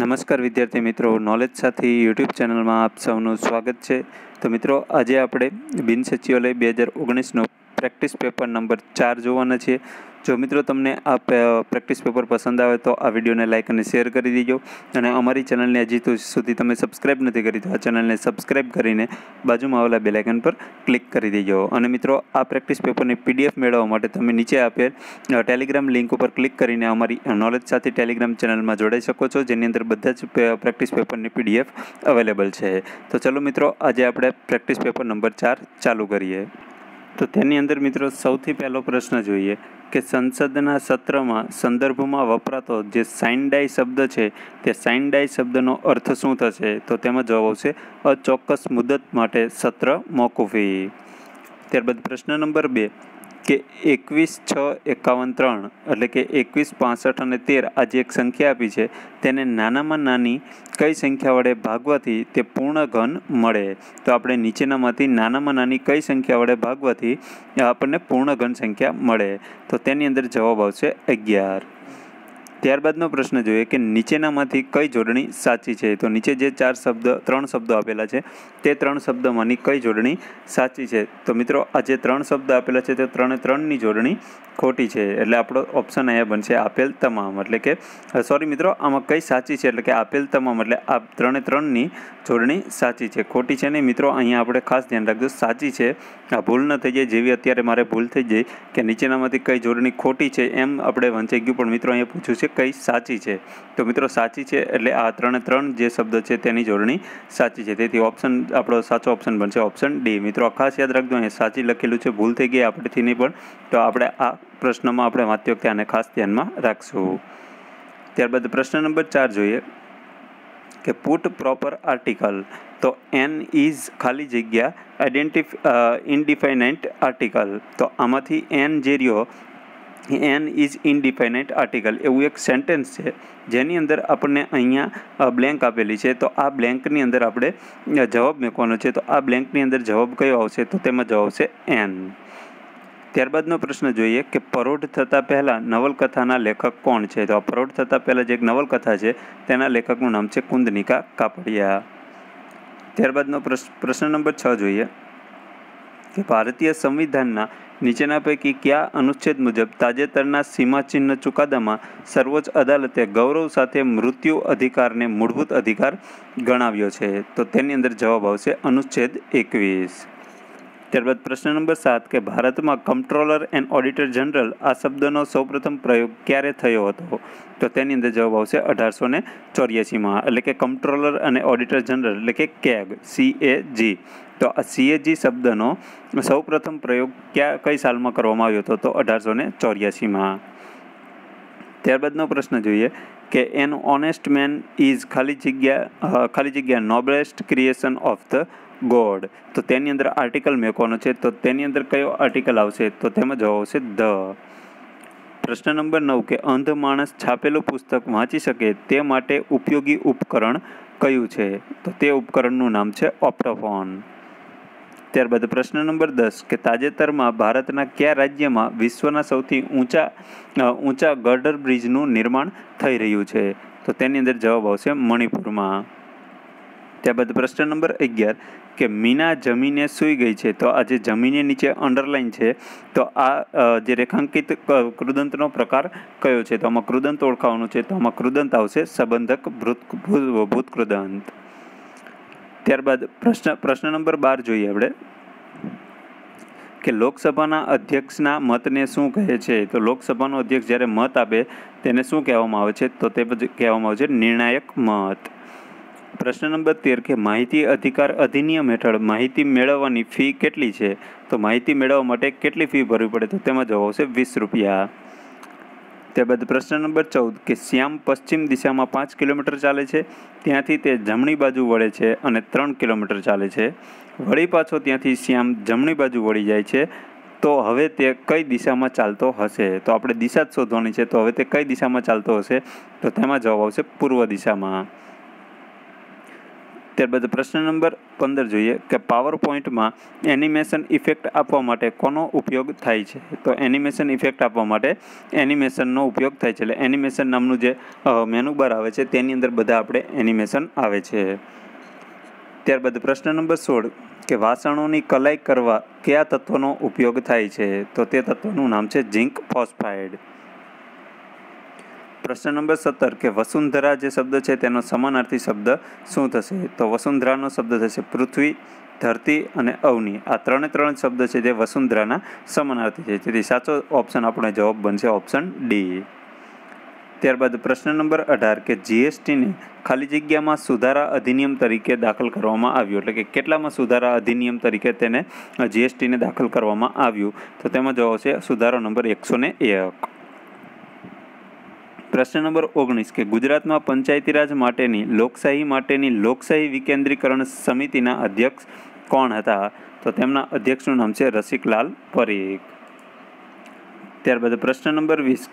નમસ્કાર વિદ્યાર્થી મિત્રો નોલેજ સાથી યુટ્યુબ ચેનલમાં આપ સૌનું સ્વાગત છે તો મિત્રો આજે આપણે બિન સચિવાલય બે હજાર ઓગણીસનો પ્રેક્ટિસ પેપર નંબર ચાર જોવાના છીએ જો મિત્રો તમને આ પ્રેક્ટિસ પેપર પસંદ આવે તો આ વિડીયોને લાઇક અને શેર કરી દેજો અને અમારી ચેનલને હજી સુધી તમે સબસ્ક્રાઈબ નથી કરી તો આ ચેનલને સબસ્ક્રાઈબ કરીને બાજુમાં આવેલા બેલાઇકન પર ક્લિક કરી દેજો અને મિત્રો આ પ્રેક્ટિસ પેપરની પીડીએફ મેળવવા માટે તમે નીચે આપેલ ટેલિગ્રામ લિંક ઉપર ક્લિક કરીને અમારી નોલેજ સાથે ટેલિગ્રામ ચેનલમાં જોડાઈ શકો છો જેની અંદર બધા જ પ્રેક્ટિસ પેપરની પીડીએફ અવેલેબલ છે તો ચલો મિત્રો આજે આપણે પ્રેક્ટિસ પેપર નંબર ચાર ચાલુ કરીએ તો તેની અંદર મિત્રો સૌથી પહેલો પ્રશ્ન જોઈએ કે સંસદના સત્રમાં સંદર્ભમાં વપરાતો જે સાઇનડાઈ શબ્દ છે તે સાઇનડાઈ શબ્દનો અર્થ શું થશે તો તેમાં જવાબ આવશે અચોક્કસ મુદત માટે સત્ર મોકૂફી ત્યારબાદ પ્રશ્ન નંબર બે કે એકવીસ છ એકાવન ત્રણ એટલે કે એકવીસ પાસઠ અને તેર આ જે એક સંખ્યા આપી છે તેને નાનામાં નાની કઈ સંખ્યા વડે ભાગવાથી તે પૂર્ણ ઘન મળે તો આપણે નીચેનામાંથી નાનામાં નાની કઈ સંખ્યા વડે ભાગવાથી આપણને પૂર્ણ ઘન સંખ્યા મળે તો તેની અંદર જવાબ આવશે અગિયાર ત્યારબાદનો પ્રશ્ન જોઈએ કે નીચેનામાંથી કઈ જોડણી સાચી છે તો નીચે જે ચાર શબ્દ ત્રણ શબ્દો આપેલા છે તે ત્રણ શબ્દમાંની કઈ જોડણી સાચી છે તો મિત્રો આ જે ત્રણ શબ્દ આપેલા છે તે ત્રણે ત્રણની જોડણી ખોટી છે એટલે આપણો ઓપ્શન અહીંયા બનશે આપેલ તમામ એટલે કે સોરી મિત્રો આમાં કઈ સાચી છે એટલે કે આપેલ તમામ એટલે આ ત્રણે ત્રણની જોડણી સાચી છે ખોટી છે નહીં મિત્રો અહીંયા આપણે ખાસ ધ્યાન રાખજો સાચી છે આ ભૂલ ન થઈ જાય જેવી અત્યારે મારે ભૂલ થઈ જાય કે નીચેનામાંથી કઈ જોડણી ખોટી છે એમ આપણે વંચાઈ ગયું પણ મિત્રો અહીંયા પૂછ્યું છે કઈ સાચી છે તો મિત્રો સાચી છે એટલે આ ત્રણે ત્રણ જે શબ્દ છે તેની જોડણી સાચી છે તેથી ઓપ્શન આપણો સાચો ઓપ્શન બનશે ઓપ્શન ડી મિત્રો ખાસ યાદ રાખજો અહીં સાચી લખેલું છે ભૂલ થઈ ગઈ આપણેથી નહીં પણ તો આપણે આ પ્રશ્નમાં આપણે વાંચતી વખતે આને ખાસ ધ્યાનમાં રાખશું ત્યારબાદ પ્રશ્ન નંબર ચાર જોઈએ કે પુટ પ્રોપર આર્ટિકલ તો એન ઇઝ ખાલી જગ્યા આઈડેન્ટિફ ઇનડિફાઇનાઇટ આર્ટિકલ તો આમાંથી એન જે રહ્યો એન ઇઝ ઇનડિફાઇનાઇટ આર્ટિકલ એવું એક સેન્ટેન્સ છે જેની અંદર આપણને અહીંયા બ્લેન્ક આપેલી છે તો આ બ્લેન્કની અંદર આપણે જવાબ મૂકવાનો છે તો આ બ્લેન્કની અંદર જવાબ કયો આવશે તો તેમાં જવાબ આવશે એન ત્યારબાદનો પ્રશ્ન જોઈએ કે પરોઢ થતાં પહેલાં નવલકથાના લેખક કોણ છે તો આ પરોઢ થતાં પહેલાં જે એક નવલકથા છે તેના લેખકનું નામ છે કુંદનિકા કાપડિયા ત્યારબાદનો પ્રશ્ન પ્રશ્ન નંબર છ જોઈએ ભારતીય સંવિધાનના નીચેના પૈકી કયા અનુચ્છેદ મુજબ તાજેતરના સીમાચિહ્ન ચુકાદામાં સર્વોચ્ચ અદાલતે ગૌરવ સાથે મૃત્યુ અધિકારને મૂળભૂત અધિકાર ગણાવ્યો છે તો તેની અંદર જવાબ આવશે અનુચ્છેદ એકવીસ ત્યારબાદ પ્રશ્ન નંબર સાત કે ભારતમાં કંટ્રોલર એન્ડ ઓડિટર જનરલ આ શબ્દનો સૌપ્રથમ પ્રયોગ ક્યારે થયો હતો તો તેની અંદર જવાબ આવશે અઢારસો ને ચોર્યાસીમાં એટલે કે કંટ્રોલર અને ઓડિટર જનરલ એટલે કે કેગ સી એ જી તો આ સીએજી શબ્દનો સૌપ્રથમ પ્રયોગ ક્યાં કઈ સાલમાં કરવામાં આવ્યો હતો તો અઢારસો ને ચોર્યાસીમાં ત્યારબાદનો પ્રશ્ન જોઈએ કે એન ઓનેસ્ટ મેન ઇઝ ખાલી જગ્યા ખાલી જગ્યા noblest creation of the God તો તેની અંદર આર્ટિકલ મેકવાનો છે તો તેની અંદર કયો આર્ટિકલ આવશે તો તેમાં જવાબ આવશે ધ પ્રશ્ન નંબર નવ કે અંધ માણસ છાપેલું પુસ્તક વાંચી શકે તે માટે ઉપયોગી ઉપકરણ કયું છે તો તે ઉપકરણનું નામ છે ઓપ્ટોફોન ત્યારબાદ પ્રશ્ન નંબર દસ કે તાજેતરમાં ભારતના કયા રાજ્યમાં વિશ્વના સૌથી ઊંચા ઊંચા ગર્ડર બ્રિજનું નિર્માણ થઈ રહ્યું છે તો તેની અંદર જવાબ આવશે મણિપુરમાં ત્યારબાદ પ્રશ્ન નંબર અગિયાર કે મીના જમીને સૂઈ ગઈ છે તો આ જે જમીને નીચે અંડરલાઇન છે તો આ જે રેખાંકિત કૃદંતનો પ્રકાર કયો છે તો આમાં કૃદંત ઓળખાવાનું છે તો આમાં કૃદંત આવશે સંબંધક ભૂત ભૂત કૃદંત ત્યારબાદ પ્રશ્ન પ્રશ્ન નંબર બાર જોઈએ આપણે કે લોકસભાના અધ્યક્ષના મતને શું કહે છે તો લોકસભાનો અધ્યક્ષ જ્યારે મત આપે તેને શું કહેવામાં આવે છે તો તે કહેવામાં આવે છે નિર્ણાયક મત પ્રશ્ન નંબર તેર કે માહિતી અધિકાર અધિનિયમ હેઠળ માહિતી મેળવવાની ફી કેટલી છે તો માહિતી મેળવવા માટે કેટલી ફી ભરવી પડે તો તેમાં જવાબ આવશે વીસ રૂપિયા ત્યારબાદ પ્રશ્ન નંબર ચૌદ કે શ્યામ પશ્ચિમ દિશામાં પાંચ કિલોમીટર ચાલે છે ત્યાંથી તે જમણી બાજુ વળે છે અને ત્રણ કિલોમીટર ચાલે છે વળી પાછો ત્યાંથી શ્યામ જમણી બાજુ વળી જાય છે તો હવે તે કઈ દિશામાં ચાલતો હશે તો આપણે દિશા જ શોધવાની છે તો હવે તે કઈ દિશામાં ચાલતો હશે તો તેમાં જવાબ આવશે પૂર્વ દિશામાં ત્યારબાદ પ્રશ્ન નંબર પંદર જોઈએ કે પાવર પોઈન્ટમાં એનિમેશન ઇફેક્ટ આપવા માટે કોનો ઉપયોગ થાય છે તો એનિમેશન ઇફેક્ટ આપવા માટે એનિમેશનનો ઉપયોગ થાય છે એટલે એનિમેશન નામનું જે મેનુબાર આવે છે તેની અંદર બધા આપણે એનિમેશન આવે છે ત્યારબાદ પ્રશ્ન નંબર સોળ કે વાસણોની કલાઈ કરવા કયા તત્વનો ઉપયોગ થાય છે તો તે તત્વનું નામ છે ઝીંક ફોસ્ફાઇડ પ્રશ્ન નંબર સત્તર કે વસુંધરા જે શબ્દ છે તેનો સમાનાર્થી શબ્દ શું થશે તો વસુંધરાનો શબ્દ થશે પૃથ્વી ધરતી અને અવની આ ત્રણે ત્રણ શબ્દ છે જે વસુંધરાના સમાનાર્થી છે તેથી સાચો ઓપ્શન આપણો જવાબ બનશે ઓપ્શન ડી ત્યારબાદ પ્રશ્ન નંબર અઢાર કે જીએસટીને ખાલી જગ્યામાં સુધારા અધિનિયમ તરીકે દાખલ કરવામાં આવ્યું એટલે કે કેટલામાં સુધારા અધિનિયમ તરીકે તેને જીએસટીને દાખલ કરવામાં આવ્યું તો તેમાં જવાબ છે સુધારો નંબર એકસો ને એક પ્રશ્ન નંબર ઓગણીસ કે ગુજરાતમાં પંચાયતી રાજ માટેની લોકશાહી માટેની લોકશાહી વિકેન્દ્રીકરણ સમિતિના અધ્યક્ષ કોણ હતા તો તેમના અધ્યક્ષનું નામ છે રસિકલાલ પરીખ ત્યારબાદ પ્રશ્ન નંબર વીસ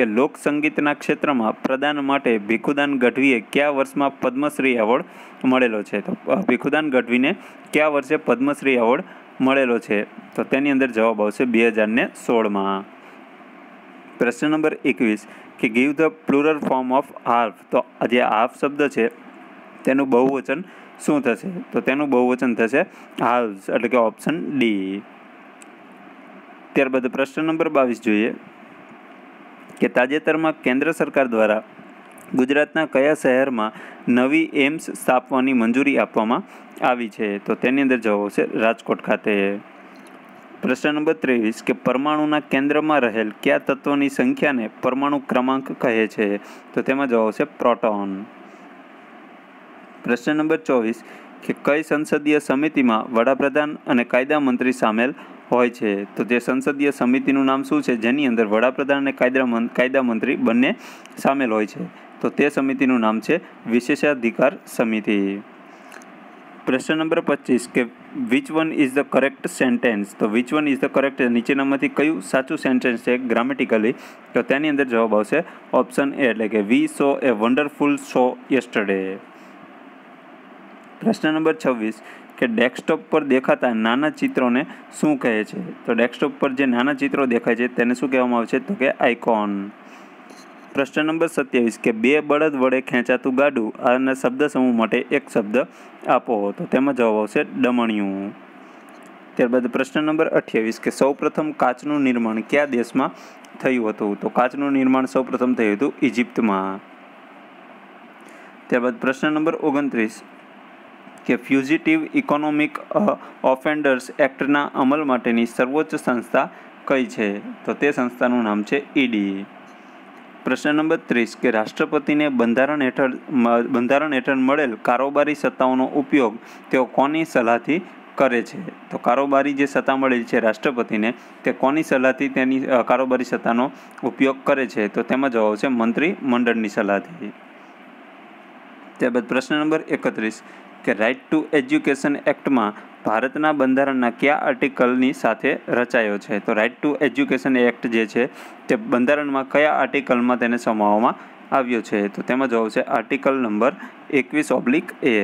કે લોક સંગીતના ક્ષેત્રમાં પ્રદાન માટે ભીખુદાન ગઢવીએ કયા વર્ષમાં પદ્મશ્રી એવોર્ડ મળેલો છે તો ભીખુદાન ગઢવીને કયા વર્ષે પદ્મશ્રી એવોર્ડ મળેલો છે તો તેની અંદર જવાબ આવશે બે હજાર ને સોળમાં પ્રશ્ન નંબર એકવીસ કે give the plural form of half તો જે હાફ શબ્દ છે તેનું બહુવચન શું થશે તો તેનું બહુવચન થશે હાલ્સ એટલે કે ઓપ્શન ડી ત્યારબાદ પ્રશ્ન નંબર બાવીસ જોઈએ કે તાજેતરમાં કેન્દ્ર સરકાર દ્વારા ગુજરાતના કયા શહેરમાં નવી એમ્સ સ્થાપવાની મંજૂરી આપવામાં આવી છે તો તેની અંદર જવાબ છે રાજકોટ ખાતે પ્રશ્ન નંબર ત્રેવીસ કે પરમાણુના કેન્દ્રમાં રહેલ કયા તત્વોની સંખ્યાને પરમાણુ ક્રમાંક કહે છે તો તેમાં જવાબ છે પ્રોટોન પ્રશ્ન નંબર ચોવીસ કે કઈ સંસદીય સમિતિમાં વડાપ્રધાન અને કાયદા મંત્રી સામેલ હોય છે તો તે સંસદીય સમિતિનું નામ શું છે જેની અંદર વડાપ્રધાન અને કાયદા કાયદા મંત્રી બંને સામેલ હોય છે તો તે સમિતિનું નામ છે વિશેષાધિકાર સમિતિ પ્રશ્ન નંબર પચીસ કે which one is the correct sentence તો which one is the correct નીચેનામાંથી કયું સાચું સેન્ટેન્સ છે ગ્રામેટિકલી તો તેની અંદર જવાબ આવશે ઓપ્શન એ એટલે કે we saw a wonderful show yesterday પ્રશ્ન નંબર છવ્વીસ કે ડેસ્કટોપ પર દેખાતા નાના ચિત્રોને શું કહે છે તો ડેસ્કટોપ પર જે નાના ચિત્રો દેખાય છે તેને શું કહેવામાં આવે છે તો કે આઇકોન પ્રશ્ન નંબર સત્યાવીસ કે બે બળદ વડે ખેંચાતું ગાડું અને શબ્દ સમૂહ માટે એક શબ્દ આપો હતો તેમાં જવાબ આવશે દમણિયું ત્યારબાદ પ્રશ્ન નંબર અઠ્યાવીસ કે સૌપ્રથમ કાચનું નિર્માણ કયા દેશમાં થયું હતું તો કાચનું નિર્માણ સૌપ્રથમ થયું હતું ઇજિપ્તમાં ત્યારબાદ પ્રશ્ન નંબર ઓગણત્રીસ કે ફ્યુઝિટિવ ઇકોનોમિક ઓફેન્ડર્સ એક્ટના અમલ માટેની સર્વોચ્ચ સંસ્થા કઈ છે તો તે સંસ્થાનું નામ છે ઈડી પ્રશ્ન નંબર ત્રીસ કે રાષ્ટ્રપતિને બંધારણ હેઠળ બંધારણ હેઠળ મળેલ કારોબારી સત્તાઓનો ઉપયોગ તેઓ કોની સલાહથી કરે છે તો કારોબારી જે સત્તા મળેલી છે રાષ્ટ્રપતિને તે કોની સલાહથી તેની કારોબારી સત્તાનો ઉપયોગ કરે છે તો તેમાં જવાબ છે મંત્રી મંડળની સલાહથી ત્યારબાદ પ્રશ્ન નંબર એકત્રીસ કે રાઇટ ટુ એજ્યુકેશન એક્ટમાં ભારતના બંધારણના કયા આર્ટિકલની સાથે રચાયો છે તો રાઇટ ટુ એજ્યુકેશન એક્ટ જે છે તે બંધારણમાં કયા આર્ટિકલમાં તેને સમાવવામાં આવ્યો છે તો તેમાં જવાબ છે આર્ટિકલ નંબર એકવીસ ઓબ્લિક એ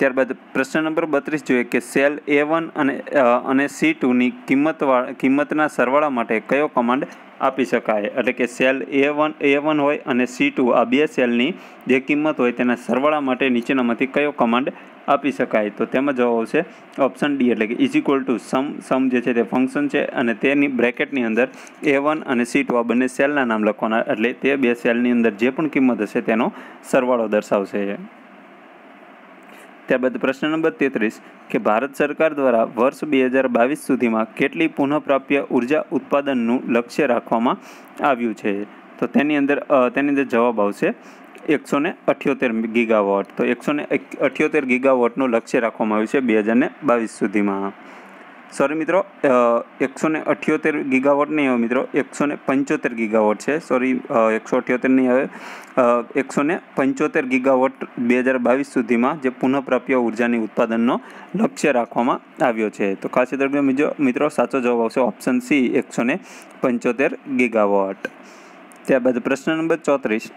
ત્યારબાદ પ્રશ્ન નંબર બત્રીસ જોઈએ કે સેલ એ વન અને અને સી ટુની કિંમતવાળા કિંમતના સરવાળા માટે કયો કમાન્ડ આપી શકાય એટલે કે cell A one A one હોય અને સી ટુ આ બે સેલની જે કિંમત હોય તેના સરવાળા માટે નીચેનામાંથી કયો કમાન્ડ આપી શકાય તો તેમાં જવાબ આવશે ઓપ્શન ડી એટલે કે is equal to sum sum જે છે તે ફંક્શન છે અને તેની બ્રેકેટની અંદર એ વન અને સી ટુ આ બંને સેલના નામ લખવાના એટલે તે બે સેલની અંદર જે પણ કિંમત હશે તેનો સરવાળો દર્શાવશે ત્યારબાદ પ્રશ્ન નંબર તેત્રીસ કે ભારત સરકાર દ્વારા વર્ષ બે હજાર બાવીસ સુધીમાં કેટલી પુનઃપ્રાપ્ય ઉર્જા ઉત્પાદનનું લક્ષ્ય રાખવામાં આવ્યું છે તો તેની અંદર તેની અંદર જવાબ આવશે એકસો ને અઠ્યોતેર ગીગાવોટ તો એકસો ને અઠ્યોતેર ગીગાવોટનું લક્ષ્ય રાખવામાં આવ્યું છે બે હજાર બાવીસ સુધીમાં સોરી મિત્રો એકસો ને અઠ્યોતેર ગીગાવોટ નહીં આવે મિત્રો એકસો ને પંચોતેર ગીગાવોટ છે સોરી એકસો અઠ્યોતેર નહીં આવે એકસો ને પંચોતેર ગીગાવોટ બે હજાર બાવીસ સુધીમાં જે પુનઃપ્રાપ્ય ઉર્જાની ઉત્પાદનનો લક્ષ્ય રાખવામાં આવ્યો છે તો ખાસ દરમિયાન મિત્રો સાચો જવાબ આવશે ઓપ્શન સી એકસો ને પંચોતેર ગીગાવોટ ત્યારબાદ પ્રશ્ન નંબર ચોત્રીસ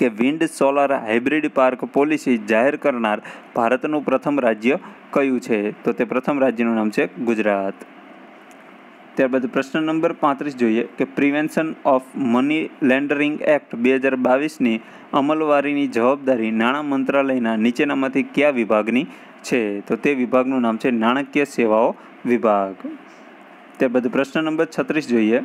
કે wind solar hybrid park policy જાહેર કરનાર ભારતનું પ્રથમ રાજ્ય કયું છે તો તે પ્રથમ રાજ્યનું નામ છે ગુજરાત ત્યારબાદ પ્રશ્ન નંબર પાંત્રીસ જોઈએ કે prevention of money laundering act બે હજાર બાવીસની અમલવારીની જવાબદારી નાણાં મંત્રાલયના નીચેનામાંથી કયા વિભાગની છે તો તે વિભાગનું નામ છે નાણાકીય સેવાઓ વિભાગ ત્યારબાદ પ્રશ્ન નંબર છત્રીસ જોઈએ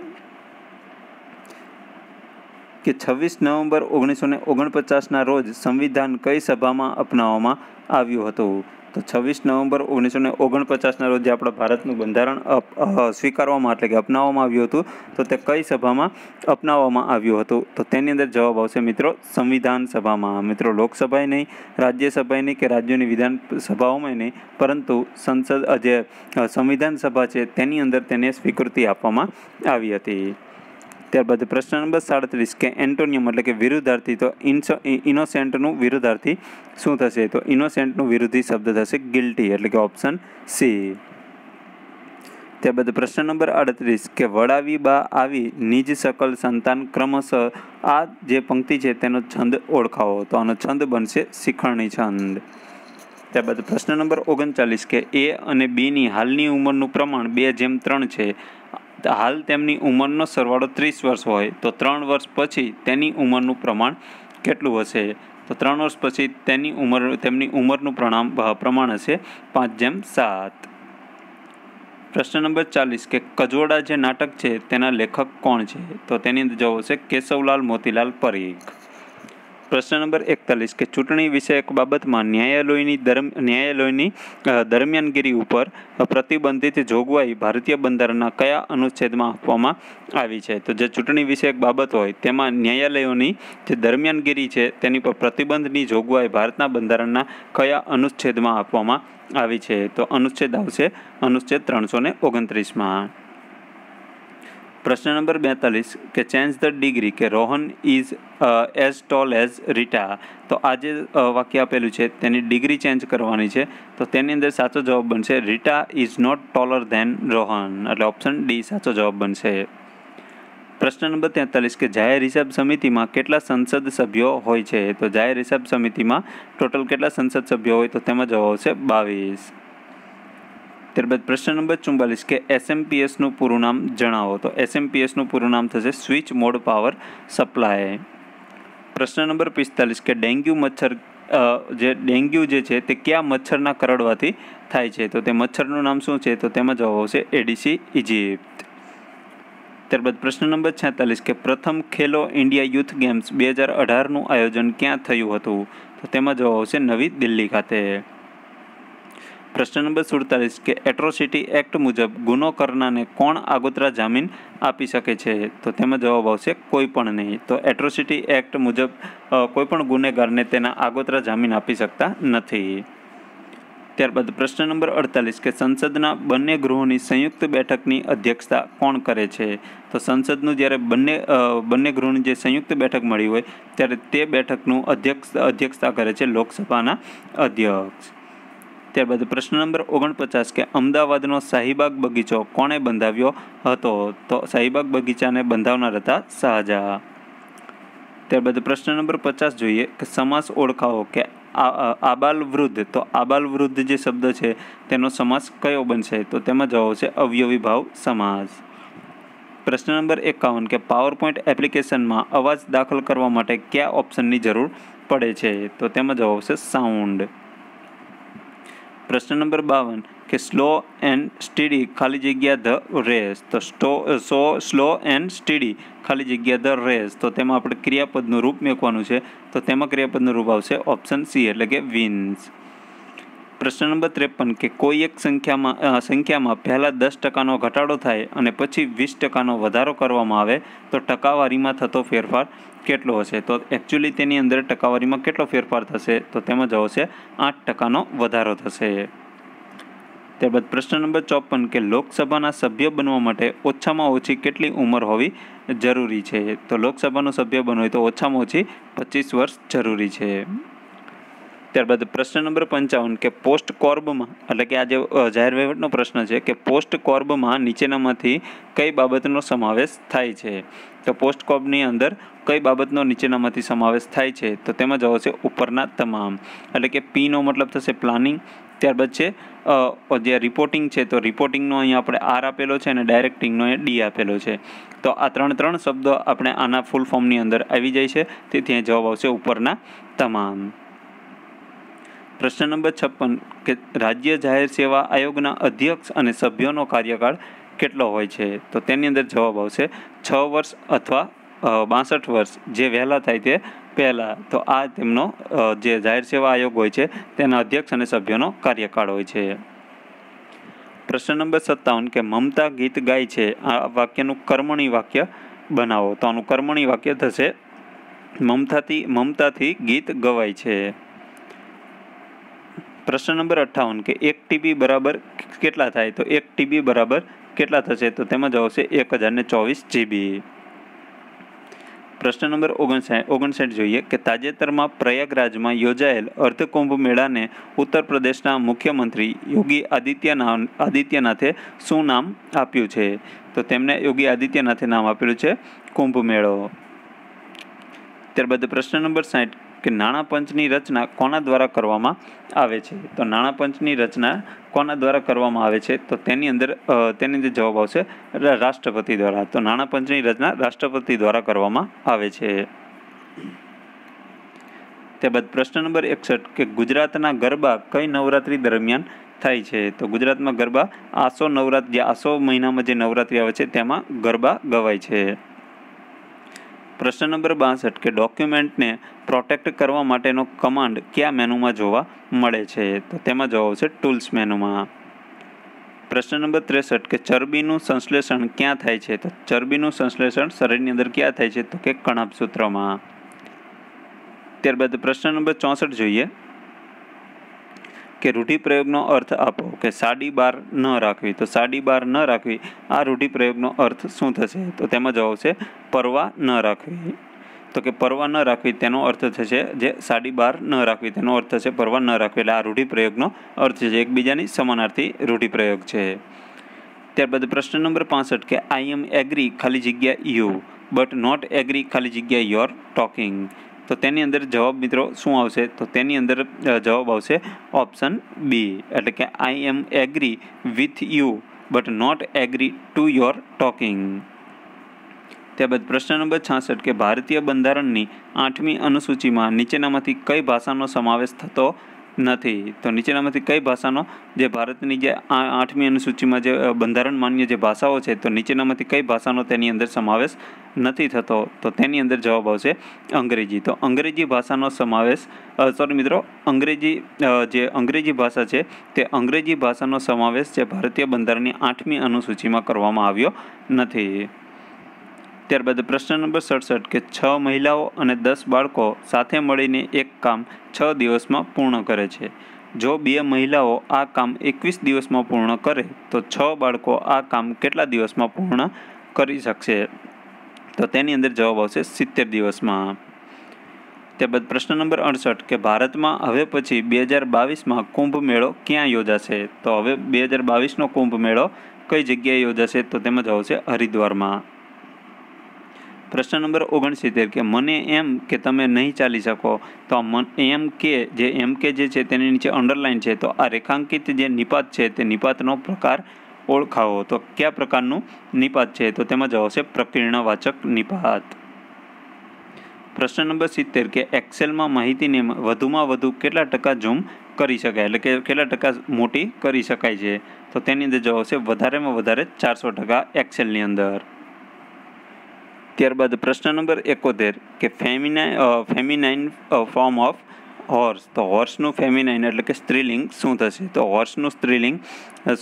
કે છવ્વીસ નવેમ્બર ઓગણીસો ને ઓગણપચાસના રોજ સંવિધાન કઈ સભામાં અપનાવવામાં આવ્યું હતું તો છવ્વીસ નવેમ્બર ઓગણીસો ને ઓગણપચાસના રોજ જે આપણા ભારતનું બંધારણ સ્વીકારવામાં એટલે કે અપનાવવામાં આવ્યું હતું તો તે કઈ સભામાં અપનાવવામાં આવ્યું હતું તો તેની અંદર જવાબ આવશે મિત્રો સંવિધાન સભામાં મિત્રો લોકસભાએ નહીં રાજ્યસભાએ નહીં કે રાજ્યોની વિધાનસભાઓમાં નહીં પરંતુ સંસદ જે સંવિધાન સભા છે તેની અંદર તેને સ્વીકૃતિ આપવામાં આવી હતી ત્યારબાદ પ્રશ્ન નંબર સાડત્રીસ કે એન્ટોનિયમ એટલે કે વિરુદ્ધાર્થી તો ઇનોસેન્ટનું વિરુદ્ધાર્થી શું થશે તો ઇનોસેન્ટનું વિરુદ્ધી શબ્દ થશે ગિલ્ટી એટલે કે ઓપ્શન સી ત્યારબાદ પ્રશ્ન નંબર અડત્રીસ કે વડાવી બા આવી નિજ સકલ સંતાન ક્રમશઃ આ જે પંક્તિ છે તેનો છંદ ઓળખાવો તો આનો છંદ બનશે શિખરણી છંદ ત્યારબાદ પ્રશ્ન નંબર ઓગણચાલીસ કે એ અને બીની હાલની ઉંમરનું પ્રમાણ બે જેમ ત્રણ છે હાલ તેમની ઉંમરનો સરવાળો ત્રીસ વર્ષ હોય તો ત્રણ વર્ષ પછી તેની ઉંમરનું પ્રમાણ કેટલું હશે તો ત્રણ વર્ષ પછી તેની ઉંમર તેમની ઉંમરનું પ્રણામ પ્રમાણ હશે પાંચ જેમ સાત પ્રશ્ન નંબર ચાલીસ કે કજોડા જે નાટક છે તેના લેખક કોણ છે તો તેની જવાબ હશે કેશવલાલ મોતીલાલ પરીખ પ્રશ્ન નંબર એકતાલીસ કે ચૂંટણી વિષયક બાબતમાં ન્યાયાલયની દરમ ન્યાયાલયની દરમિયાનગીરી ઉપર પ્રતિબંધિત જોગવાઈ ભારતીય બંધારણના કયા અનુચ્છેદમાં આપવામાં આવી છે તો જે ચૂંટણી વિષયક બાબત હોય તેમાં ન્યાયાલયોની જે દરમિયાનગીરી છે તેની પર પ્રતિબંધની જોગવાઈ ભારતના બંધારણના કયા અનુચ્છેદમાં આપવામાં આવી છે તો અનુચ્છેદ આવશે અનુચ્છેદ ત્રણસો ને ઓગણત્રીસમાં પ્રશ્ન નંબર બેતાલીસ કે ચેન્જ ધ ડિગ્રી કે Rohan is as tall as Rita તો આ જે વાક્ય આપેલું છે તેની ડિગ્રી ચેન્જ કરવાની છે તો તેની અંદર સાચો જવાબ બનશે Rita is not taller than Rohan એટલે ઓપ્શન ડી સાચો જવાબ બનશે પ્રશ્ન નંબર તેતાલીસ કે જાહેર હિસાબ સમિતિમાં કેટલા સંસદ સભ્યો હોય છે તો જાહેર હિસાબ સમિતિમાં ટોટલ કેટલા સંસદ સભ્યો હોય તો તેમાં જવાબ આવશે બાવીસ ત્યારબાદ પ્રશ્ન નંબર ચુમ્બાલીસ કે એસએમપીએસનું પૂરું નામ જણાવો તો એસએમપીએસનું પૂરું નામ થશે સ્વિચ મોડ પાવર સપ્લાય પ્રશ્ન નંબર પિસ્તાલીસ કે ડેન્ગ્યુ મચ્છર જે ડેન્ગ્યુ જે છે તે ક્યાં મચ્છરના કરડવાથી થાય છે તો તે મચ્છરનું નામ શું છે તો તેમાં જવાબ આવશે એડીસી ઇજિપ્ત ત્યારબાદ પ્રશ્ન નંબર છેતાલીસ કે પ્રથમ ખેલો ઇન્ડિયા યુથ ગેમ્સ બે હજાર અઢારનું આયોજન ક્યાં થયું હતું તો તેમાં જવાબ આવશે નવી દિલ્હી ખાતે પ્રશ્ન નંબર સુડતાલીસ કે એટ્રોસિટી એક્ટ મુજબ ગુનો કરનારને કોણ આગોતરા જામીન આપી શકે છે તો તેમાં જવાબ આવશે કોઈ પણ નહીં તો એટ્રોસિટી એક્ટ મુજબ કોઈપણ ગુનેગારને તેના આગોતરા જામીન આપી શકતા નથી ત્યારબાદ પ્રશ્ન નંબર અડતાલીસ કે સંસદના બંને ગૃહોની સંયુક્ત બેઠકની અધ્યક્ષતા કોણ કરે છે તો સંસદનું જ્યારે બંને બંને ગૃહની જે સંયુક્ત બેઠક મળી હોય ત્યારે તે બેઠકનું અધ્યક્ષ અધ્યક્ષતા કરે છે લોકસભાના અધ્યક્ષ ત્યારબાદ પ્રશ્ન નંબર ઓગણપચાસ કે અમદાવાદનો શાહીબાગ બગીચો કોણે બંધાવ્યો હતો તો શાહીબાગ બગીચાને બંધાવનાર હતા શાહજહાં ત્યારબાદ પ્રશ્ન નંબર પચાસ જોઈએ કે સમાસ ઓળખાવો કે આબાલ વૃદ્ધ તો આબાલ વૃદ્ધ જે શબ્દ છે તેનો સમાસ કયો બનશે તો તેમાં જવાબ છે અવયવી ભાવ સમાસ પ્રશ્ન નંબર એકાવન કે પાવર એપ્લિકેશનમાં અવાજ દાખલ કરવા માટે કયા ઓપ્શનની જરૂર પડે છે તો તેમાં જવાબ છે સાઉન્ડ પ્રશ્ન નંબર બાવન કે સ્લો એન્ડ સ્ટીડી ખાલી જગ્યા ધ રેસ તો સ્ટો સો સ્લો એન્ડ સ્ટીડી ખાલી જગ્યા ધ રેસ તો તેમાં આપણે ક્રિયાપદનું રૂપ મેકવાનું છે તો તેમાં ક્રિયાપદનું રૂપ આવશે ઓપ્શન સી એટલે કે વિન્સ પ્રશ્ન નંબર ત્રેપન કે કોઈ એક સંખ્યામાં સંખ્યામાં પહેલાં દસ ટકાનો ઘટાડો થાય અને પછી વીસ ટકાનો વધારો કરવામાં આવે તો ટકાવારીમાં થતો ફેરફાર કેટલો હશે તો એકચ્યુઅલી તેની અંદર ટકાવારીમાં કેટલો ફેરફાર થશે તો તેમાં જ આવશે આઠ ટકાનો વધારો થશે ત્યારબાદ પ્રશ્ન નંબર ચોપન કે લોકસભાના સભ્ય બનવા માટે ઓછામાં ઓછી કેટલી ઉંમર હોવી જરૂરી છે તો લોકસભાનો સભ્ય બનવું હોય તો ઓછામાં ઓછી પચીસ વર્ષ જરૂરી છે ત્યારબાદ પ્રશ્ન નંબર પંચાવન કે પોસ્ટ કોર્બમાં એટલે કે આ જે જાહેર વહીવટનો પ્રશ્ન છે કે પોસ્ટ કોર્બમાં નીચેનામાંથી કઈ બાબતનો સમાવેશ થાય છે તો પોસ્ટ કોર્બની અંદર કઈ બાબતનો નીચેનામાંથી સમાવેશ થાય છે તો તેમાં જવાબ છે ઉપરના તમામ એટલે કે પીનો મતલબ થશે પ્લાનિંગ ત્યારબાદ છે જે રિપોર્ટિંગ છે તો રિપોર્ટિંગનો અહીંયા આપણે આર આપેલો છે અને ડાયરેક્ટિંગનો અહીંયા ડી આપેલો છે તો આ ત્રણ ત્રણ શબ્દો આપણે આના ફૂલ ફોર્મની અંદર આવી જાય છે તેથી અહીં જવાબ આવશે ઉપરના તમામ પ્રશ્ન નંબર છપ્પન કે રાજ્ય જાહેર સેવા આયોગના અધ્યક્ષ અને સભ્યોનો કાર્યકાળ કેટલો હોય છે તો તેની અંદર જવાબ આવશે છ વર્ષ અથવા બાસઠ વર્ષ જે વહેલા થાય તે પહેલાં તો આ તેમનો જે જાહેર સેવા આયોગ હોય છે તેના અધ્યક્ષ અને સભ્યોનો કાર્યકાળ હોય છે પ્રશ્ન નંબર સત્તાવન કે મમતા ગીત ગાય છે આ વાક્યનું કર્મણી વાક્ય બનાવો તો આનું કર્મણી વાક્ય થશે મમતાથી મમતાથી ગીત ગવાય છે પ્રશ્ન નંબર અઠ્ઠાવન કે એક ટીબી બરાબર કેટલા થાય તો એક ટીબી બરાબર કેટલા થશે તો તેમાં જવાબ છે એક હજારને ચોવીસ જીબી પ્રશ્ન નંબર ઓગણસાઠ ઓગણસાઠ જોઈએ કે તાજેતરમાં પ્રયાગરાજમાં યોજાયેલ અર્ધકુંભ મેળાને ઉત્તર પ્રદેશના મુખ્યમંત્રી યોગી આદિત્યનાથ આદિત્યનાથે શું નામ આપ્યું છે તો તેમને યોગી આદિત્યનાથે નામ આપેલું છે કુંભ મેળો ત્યારબાદ પ્રશ્ન નંબર સાઠ કે નાણાં પંચની રચના કોના દ્વારા કરવામાં આવે છે તો નાણાં પંચની રચના કોના દ્વારા કરવામાં આવે છે તો તેની અંદર તેની અંદર જવાબ આવશે રાષ્ટ્રપતિ દ્વારા તો નાણાં પંચની રચના રાષ્ટ્રપતિ દ્વારા કરવામાં આવે છે ત્યારબાદ પ્રશ્ન નંબર એકસઠ કે ગુજરાતના ગરબા કઈ નવરાત્રિ દરમિયાન થાય છે તો ગુજરાતમાં ગરબા આસો નવરાત્રિ આસો મહિનામાં જે નવરાત્રિ આવે છે તેમાં ગરબા ગવાય છે પ્રશ્ન નંબર બાસઠ કે ડોક્યુમેન્ટને પ્રોટેક્ટ કરવા માટેનો કમાન્ડ કયા મેનુમાં જોવા મળે છે તો તેમાં જવાબ છે ટૂલ્સ મેનુમાં પ્રશ્ન નંબર ત્રેસઠ કે ચરબીનું સંશ્લેષણ ક્યાં થાય છે તો ચરબીનું સંશ્લેષણ શરીરની અંદર ક્યાં થાય છે તો કે કણાપ સૂત્રમાં ત્યારબાદ પ્રશ્ન નંબર ચોસઠ જોઈએ કે રૂઢિપ્રયોગનો અર્થ આપો કે સાડી બાર ન રાખવી તો સાડી બાર ન રાખવી આ રૂઢિપ્રયોગનો અર્થ શું થશે તો તેમાં જવાબ છે પરવા ન રાખવી તો કે પરવા ન રાખવી તેનો અર્થ થશે જે સાડી બાર ન રાખવી તેનો અર્થ થશે પરવા ન રાખવી એટલે આ રૂઢિપ્રયોગનો અર્થ છે એકબીજાની સમાનાર્થી રૂઢિપ્રયોગ છે ત્યારબાદ પ્રશ્ન નંબર પાસઠ કે આઈ એમ એગ્રી ખાલી જગ્યા યુ બટ નોટ એગ્રી ખાલી જગ્યા યોર ટોકિંગ તો તેની અંદર જવાબ મિત્રો શું આવશે તો તેની અંદર જવાબ આવશે ઓપ્શન બી એટલે કે I am agree with you but not agree to your talking ત્યારબાદ પ્રશ્ન નંબર છાસઠ કે ભારતીય બંધારણની આઠમી અનુસૂચિમાં નીચેનામાંથી કઈ ભાષાનો સમાવેશ થતો નથી તો નીચેનામાંથી કઈ ભાષાનો જે ભારતની જે આઠમી અનુસૂચિમાં જે બંધારણ માન્ય જે ભાષાઓ છે તો નીચેનામાંથી કઈ ભાષાનો તેની અંદર સમાવેશ નથી થતો તો તેની અંદર જવાબ આવશે અંગ્રેજી તો અંગ્રેજી ભાષાનો સમાવેશ સોરી મિત્રો અંગ્રેજી જે અંગ્રેજી ભાષા છે તે અંગ્રેજી ભાષાનો સમાવેશ જે ભારતીય બંધારણની આઠમી અનુસૂચિમાં કરવામાં આવ્યો નથી ત્યારબાદ પ્રશ્ન નંબર સડસઠ કે છ મહિલાઓ અને દસ બાળકો સાથે મળીને એક કામ છ દિવસમાં પૂર્ણ કરે છે જો બે મહિલાઓ આ કામ એકવીસ દિવસમાં પૂર્ણ કરે તો છ બાળકો આ કામ કેટલા દિવસમાં પૂર્ણ કરી શકશે તો તેની અંદર જવાબ આવશે સિત્તેર દિવસમાં ત્યારબાદ પ્રશ્ન નંબર અડસઠ કે ભારતમાં હવે પછી બે હજાર બાવીસમાં કુંભ મેળો ક્યાં યોજાશે તો હવે બે હજાર બાવીસનો કુંભ મેળો કઈ જગ્યાએ યોજાશે તો તેમાં જવાબ આવશે હરિદ્વારમાં પ્રશ્ન નંબર ઓગણસિત્તેર કે મને એમ કે તમે નહીં ચાલી શકો તો મન એમ કે જે એમ કે જે છે તેની નીચે અંડરલાઇન છે તો આ રેખાંકિત જે નિપાત છે તે નિપાતનો પ્રકાર ઓળખાવો તો કયા પ્રકારનું નિપાત છે તો તેમાં જવાબ છે પ્રકીર્ણવાચક નિપાત પ્રશ્ન નંબર સિત્તેર કે એક્સેલમાં માહિતીને વધુમાં વધુ કેટલા ટકા ઝૂમ કરી શકાય એટલે કે કેટલા ટકા મોટી કરી શકાય છે તો તેની અંદર જવાબ છે વધારેમાં વધારે ચારસો ટકા એક્સેલની અંદર ત્યારબાદ પ્રશ્ન નંબર એકોતેર કે feminine feminine form of horse તો હોર્સનું ફેમિનાઇન એટલે કે સ્ત્રીલિંગ શું થશે તો હોર્સનું સ્ત્રીલિંગ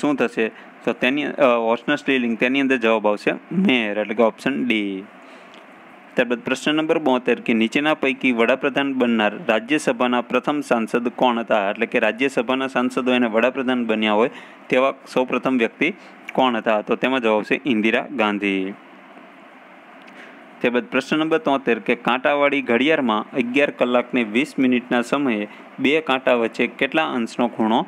શું થશે તો તેની હોર્સના સ્ત્રીલિંગ તેની અંદર જવાબ આવશે મેર એટલે કે ઓપ્શન ડી ત્યારબાદ પ્રશ્ન નંબર બોતેર કે નીચેના પૈકી વડાપ્રધાન બનનાર રાજ્યસભાના પ્રથમ સાંસદ કોણ હતા એટલે કે રાજ્યસભાના સાંસદો એને વડાપ્રધાન બન્યા હોય તેવા સૌપ્રથમ વ્યક્તિ કોણ હતા તો તેમાં જવાબ છે ઇન્દિરા ગાંધી ત્યારબાદ પ્રશ્ન નંબર તોતેર કે કાંટાવાળી ઘડિયાળમાં અગિયાર કલાકને વીસ મિનિટના સમયે બે કાંટા વચ્ચે કેટલા અંશનો ખૂણો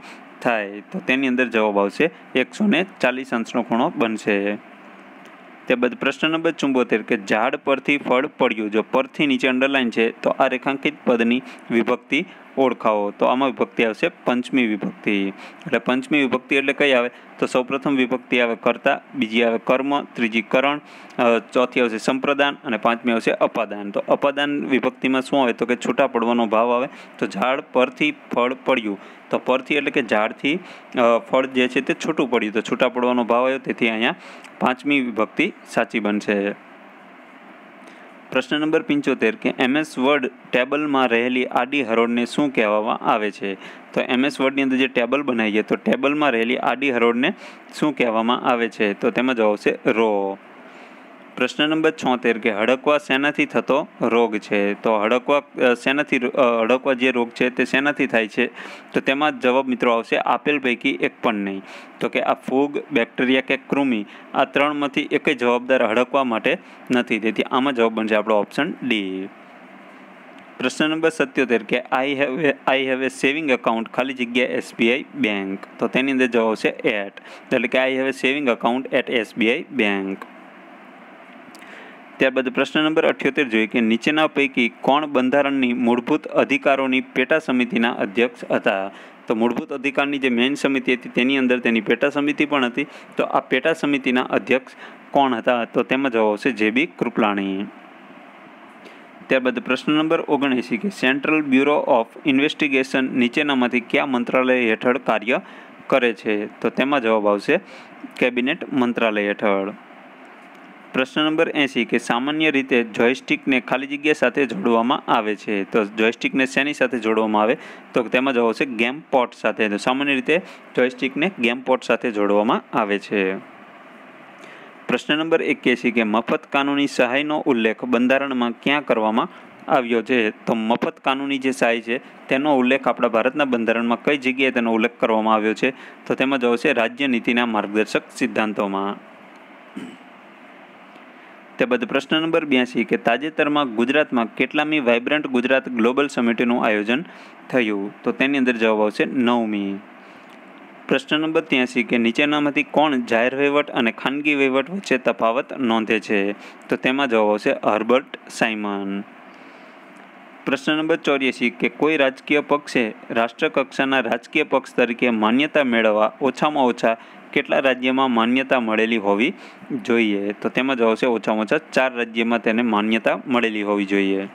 થાય તો તેની અંદર જવાબ આવશે એકસો ચાલીસ અંશનો ખૂણો બનશે ત્યારબાદ પ્રશ્ન નંબર ચુંબોતેર કે ઝાડ પરથી ફળ પડ્યું જો પરથી નીચે અંડરલાઇન છે તો આ રેખાંકિત પદની વિભક્તિ ઓળખાવો તો આમાં વિભક્તિ આવશે પંચમી વિભક્તિ એટલે પંચમી વિભક્તિ એટલે કઈ આવે તો સૌપ્રથમ વિભક્તિ આવે કર્તા બીજી આવે કર્મ ત્રીજી કરણ ચોથી આવશે સંપ્રદાન અને પાંચમી આવશે અપાદાન તો અપાદાન વિભક્તિમાં શું આવે તો કે છૂટા પડવાનો ભાવ આવે તો ઝાડ પરથી ફળ પડ્યું તો પરથી એટલે કે ઝાડથી ફળ જે છે તે છૂટું પડ્યું તો છૂટા પડવાનો ભાવ આવ્યો તેથી અહીંયા પાંચમી વિભક્તિ સાચી બનશે પ્રશ્ન નંબર પંચોતેર કે એમએસ વર્ડ ટેબલમાં રહેલી આડી હરોળને શું કહેવામાં આવે છે તો એમએસ વર્ડની અંદર જે ટેબલ બનાવીએ તો ટેબલમાં રહેલી આડી હરોળને શું કહેવામાં આવે છે તો તેમાં જવાબ આવશે રો પ્રશ્ન નંબર છોતેર કે હડકવા શેનાથી થતો રોગ છે તો હડકવા શેનાથી હડકવા જે રોગ છે તે શેનાથી થાય છે તો તેમાં જવાબ મિત્રો આવશે આપેલ પૈકી એક પણ નહીં તો કે આ ફૂગ બેક્ટેરિયા કે કૃમિ આ ત્રણમાંથી એકેય જવાબદાર હડકવા માટે નથી તેથી આમાં જવાબ બનશે આપણો ઓપ્શન ડી પ્રશ્ન નંબર સત્યોતેર કે I have I have a saving account ખાલી જગ્યા એસબીઆઈ બેંક તો તેની અંદર જવાબ છે એટ એટલે કે I have a saving account at SBI bank ત્યારબાદ પ્રશ્ન નંબર અઠ્યોતેર જોઈએ કે નીચેના પૈકી કોણ બંધારણની મૂળભૂત અધિકારોની પેટા સમિતિના અધ્યક્ષ હતા તો મૂળભૂત અધિકારની જે મેઇન સમિતિ હતી તેની અંદર તેની પેટા સમિતિ પણ હતી તો આ પેટા સમિતિના અધ્યક્ષ કોણ હતા તો તેમાં જવાબ આવશે જે બી કૃપલાણી ત્યારબાદ પ્રશ્ન નંબર ઓગણએંસી કે સેન્ટ્રલ બ્યુરો ઓફ ઇન્વેસ્ટિગેશન નીચેનામાંથી કયા મંત્રાલય હેઠળ કાર્ય કરે છે તો તેમાં જવાબ આવશે કેબિનેટ મંત્રાલય હેઠળ પ્રશ્ન નંબર એંસી કે સામાન્ય રીતે જોયસ્ટિકને ખાલી જગ્યા સાથે જોડવામાં આવે છે તો જોયસ્ટિકને શેની સાથે જોડવામાં આવે તો તેમાં જવાબ છે ગેમ પોટ સાથે તો સામાન્ય રીતે જોયસ્ટિકને ગેમ પોટ સાથે જોડવામાં આવે છે પ્રશ્ન નંબર એક્યાસી કે મફત કાનૂની સહાયનો ઉલ્લેખ બંધારણમાં ક્યાં કરવામાં આવ્યો છે તો મફત કાનૂની જે સહાય છે તેનો ઉલ્લેખ આપણા ભારતના બંધારણમાં કઈ જગ્યાએ તેનો ઉલ્લેખ કરવામાં આવ્યો છે તો તેમાં જવાબ છે રાજ્ય નીતિના માર્ગદર્શક સિદ્ધાંતોમાં તે બધ પ્રશ્ન નંબર બ્યાસી કે તાજેતરમાં ગુજરાતમાં કેટલામી વાઇબ્રન્ટ ગુજરાત ગ્લોબલ સમિટનું આયોજન થયું તો તેની અંદર જવાબ આવશે નવમી પ્રશ્ન નંબર ત્યાંસી કે નીચેનામાંથી કોણ જાહેર વહીવટ અને ખાનગી વહીવટ વચ્ચે તફાવત નોંધે છે તો તેમાં જવાબ આવશે હર્બર્ટ સાયમન પ્રશ્ન નંબર ચોર્યાસી કે કોઈ રાજકીય પક્ષે રાષ્ટ્રકક્ષાના રાજકીય પક્ષ તરીકે માન્યતા મેળવવા ઓછામાં ઓછા કેટલા રાજ્યમાં માન્યતા મળેલી હોવી જોઈએ તો તેમાં જવાબ છે ઓછામાં ઓછા ચાર રાજ્યમાં તેને માન્યતા મળેલી હોવી જોઈએ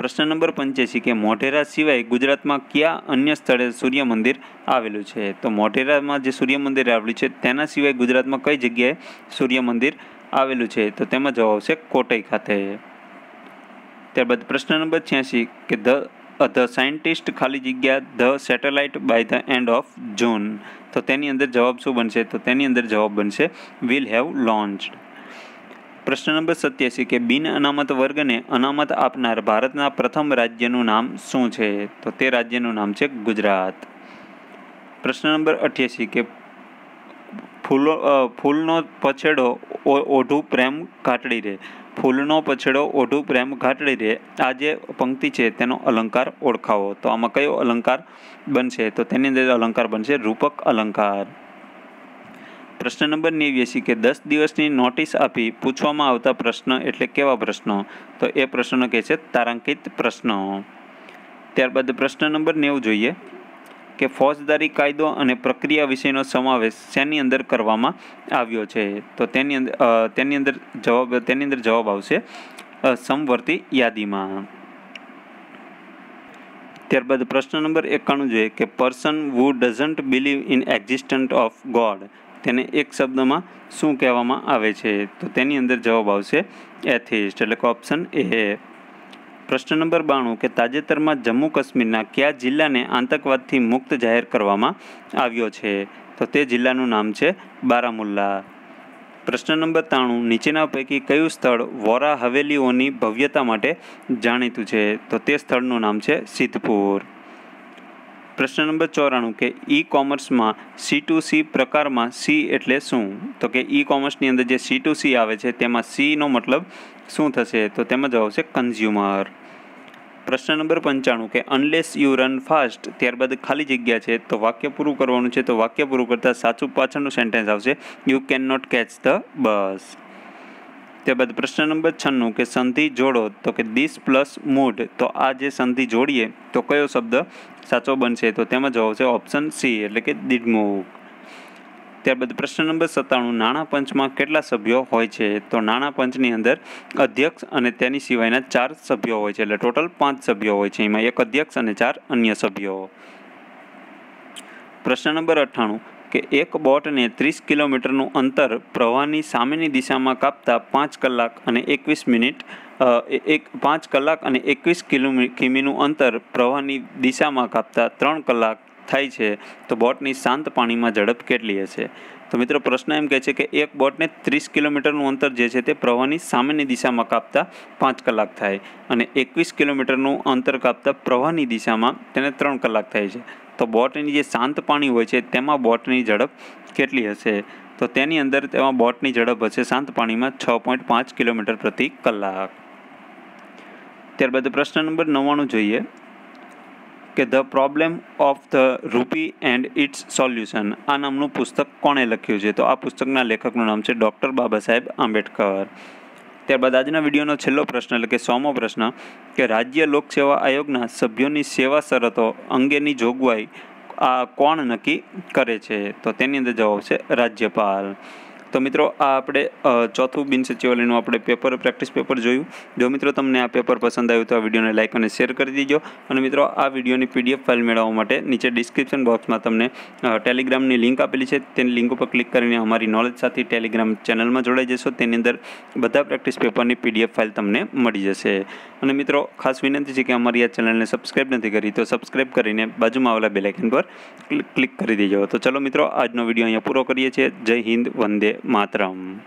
પ્રશ્ન નંબર પંચ્યાસી કે મોઢેરા સિવાય ગુજરાતમાં કયા અન્ય સ્થળે સૂર્ય મંદિર આવેલું છે તો મોઢેરામાં જે સૂર્ય મંદિર આવેલું છે તેના સિવાય ગુજરાતમાં કઈ જગ્યાએ સૂર્ય મંદિર આવેલું છે તો તેમાં જવાબ આવશે કોટઈ ખાતે ત્યારબાદ પ્રશ્ન નંબર છ્યાસી કે ધ ધ સાયન્ટિસ્ટ ખાલી જગ્યા the satellite by the end of June તો તેની અંદર જવાબ શું બનશે તો તેની અંદર જવાબ બનશે વિલ હેવ લોન્ચ પ્રશ્ન નંબર સત્યાસી કે બિન અનામત વર્ગને અનામત આપનાર ભારતના પ્રથમ રાજ્યનું નામ શું છે તો તે રાજ્યનું નામ છે ગુજરાત પ્રશ્ન નંબર અઠ્યાસી કે ફૂલો ફૂલનો પછેડો ઓઢું પ્રેમ કાટડી રહે ફૂલનો પછેડો ઓઢું પ્રેમ ઘાટડી રે આ જે પંક્તિ છે તેનો અલંકાર ઓળખાવો તો આમાં કયો અલંકાર બનશે તો તેની અંદર અલંકાર બનશે રૂપક અલંકાર પ્રશ્ન નંબર નેવ્યાસી કે દસ દિવસની નોટિસ આપી પૂછવામાં આવતા પ્રશ્ન એટલે કેવા પ્રશ્નો તો એ પ્રશ્નો કહે છે તારાંકિત પ્રશ્નો ત્યારબાદ પ્રશ્ન નંબર નેવું જોઈએ કે ફોજદારી કાયદો અને પ્રક્રિયા વિશેનો સમાવેશ શેની અંદર કરવામાં આવ્યો છે તો તેની અંદર તેની અંદર જવાબ તેની અંદર જવાબ આવશે સમવર્તી યાદીમાં ત્યારબાદ પ્રશ્ન નંબર એકાણું જોઈએ કે person who doesn't believe in existent of God તેને એક શબ્દમાં શું કહેવામાં આવે છે તો તેની અંદર જવાબ આવશે એથિસ્ટ એટલે કે ઓપ્શન એ પ્રશ્ન નંબર બાણું કે તાજેતરમાં જમ્મુ કાશ્મીરના કયા જિલ્લાને આતંકવાદથી મુક્ત જાહેર કરવામાં આવ્યો છે તો તે જિલ્લાનું નામ છે બારામુલ્લા પ્રશ્ન નંબર ત્રાણું નીચેના પૈકી કયું સ્થળ વોરા હવેલીઓની ભવ્યતા માટે જાણીતું છે તો તે સ્થળનું નામ છે સિદ્ધપુર પ્રશ્ન નંબર ચોરાણું કે ઈ કોમર્સમાં સી ટુ સી પ્રકારમાં સી એટલે શું તો કે ઈ કોમર્સની અંદર જે સી ટુ સી આવે છે તેમાં સીનો મતલબ શું થશે તો તેમાં જવાબ આવશે કન્ઝ્યુમર પ્રશ્ન નંબર પંચાણું કે અનલેસ યુ રન ફાસ્ટ ત્યારબાદ ખાલી જગ્યા છે તો વાક્ય પૂરું કરવાનું છે તો વાક્ય પૂરું કરતાં સાચું પાછળનું સેન્ટેન્સ આવશે you can not catch the bus ત્યારબાદ પ્રશ્ન નંબર છન્નું કે સંધિ જોડો તો કે દિસ પ્લસ મૂડ તો આ જે સંધિ જોડીએ તો કયો શબ્દ સાચો બનશે તો તેમાં જવાબ છે ઓપ્શન સી એટલે કે દિડમુખ ત્યારબાદ પ્રશ્ન નંબર સત્તાણું નાણાં પંચમાં કેટલા સભ્યો હોય છે તો નાણાં પંચની અંદર અધ્યક્ષ અને તેની સિવાયના ચાર સભ્યો હોય છે એટલે ટોટલ પાંચ સભ્યો હોય છે એમાં એક અધ્યક્ષ અને ચાર અન્ય સભ્યો પ્રશ્ન નંબર અઠ્ઠાણું કે એક બોટને ત્રીસ કિલોમીટરનું અંતર પ્રવાહની સામેની દિશામાં કાપતા પાંચ કલાક અને એકવીસ મિનિટ એક પાંચ કલાક અને એકવીસ કિલો કિમીનું અંતર પ્રવાહની દિશામાં કાપતા ત્રણ કલાક થાય છે તો બોટની શાંત પાણીમાં ઝડપ કેટલી હશે તો મિત્રો પ્રશ્ન એમ કહે છે કે એક બોટને ત્રીસ કિલોમીટરનું અંતર જે છે તે પ્રવાહની સામેની દિશામાં કાપતા પાંચ કલાક થાય અને એકવીસ કિલોમીટરનું અંતર કાપતા પ્રવાહની દિશામાં તેને ત્રણ કલાક થાય છે તો બોટની જે શાંત પાણી હોય છે તેમાં બોટની ઝડપ કેટલી હશે તો તેની અંદર તેમાં બોટની ઝડપ હશે શાંત પાણીમાં છ પોઈન્ટ પાંચ કિલોમીટર પ્રતિ કલાક ત્યારબાદ પ્રશ્ન નંબર નવ્વાણું જોઈએ કે the problem of the rupee and its solution આ નામનું પુસ્તક કોણે લખ્યું છે તો આ પુસ્તકના લેખકનું નામ છે ડૉક્ટર બાબા સાહેબ આંબેડકર ત્યારબાદ આજના વિડીયોનો છેલ્લો પ્રશ્ન એટલે કે સોમો પ્રશ્ન કે રાજ્ય લોકસેવા આયોગના સભ્યોની સેવા શરતો અંગેની જોગવાઈ આ કોણ નક્કી કરે છે તો તેની અંદર જવાબ છે રાજ્યપાલ તો મિત્રો આ આપણે ચોથું બિન સચિવાલયનું આપણે પેપર પ્રેક્ટિસ પેપર જોયું જો મિત્રો તમને આ પેપર પસંદ આવ્યું તો આ વિડીયોને લાઇક અને શેર કરી દીજો અને મિત્રો આ વિડીયોની પીડીએફ ફાઇલ મેળવવા માટે નીચે ડિસ્ક્રિપ્શન બોક્સમાં તમને ટેલિગ્રામની લિંક આપેલી છે તેની લિંક ઉપર ક્લિક કરીને અમારી નોલેજ સાથે ટેલિગ્રામ ચેનલમાં જોડાઈ જશો તેની અંદર બધા પ્રેક્ટિસ પેપરની પીડીએફ ફાઇલ તમને મળી જશે અને મિત્રો ખાસ વિનંતી છે કે અમારી આ ચેનલને સબસ્ક્રાઇબ નથી કરી તો સબસ્ક્રાઇબ કરીને બાજુમાં આવેલા બેલાઇકન પર ક્લિક કરી દેજો તો ચલો મિત્રો આજનો વિડીયો અહીંયા પૂરો કરીએ છીએ જય હિન્દ વંદે વંદે માતરમ